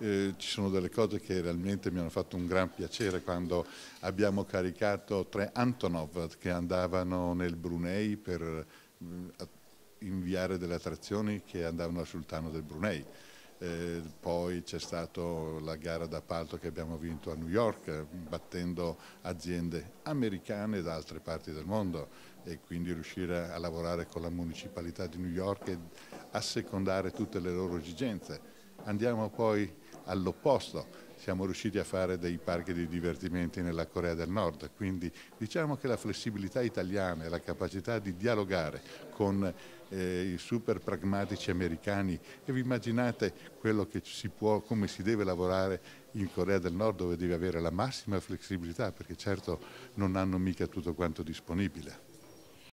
Eh, ci sono delle cose che realmente mi hanno fatto un gran piacere quando abbiamo caricato tre Antonov che andavano nel Brunei per eh, inviare delle attrazioni che andavano al sultano del Brunei. Eh, poi c'è stata la gara d'appalto che abbiamo vinto a New York battendo aziende americane da altre parti del mondo e quindi riuscire a lavorare con la municipalità di New York e assecondare tutte le loro esigenze. Andiamo poi all'opposto siamo riusciti a fare dei parchi di divertimenti nella Corea del Nord, quindi diciamo che la flessibilità italiana e la capacità di dialogare con eh, i super pragmatici americani e vi immaginate quello che si può, come si deve lavorare in Corea del Nord dove devi avere la massima flessibilità perché certo non hanno mica tutto quanto disponibile.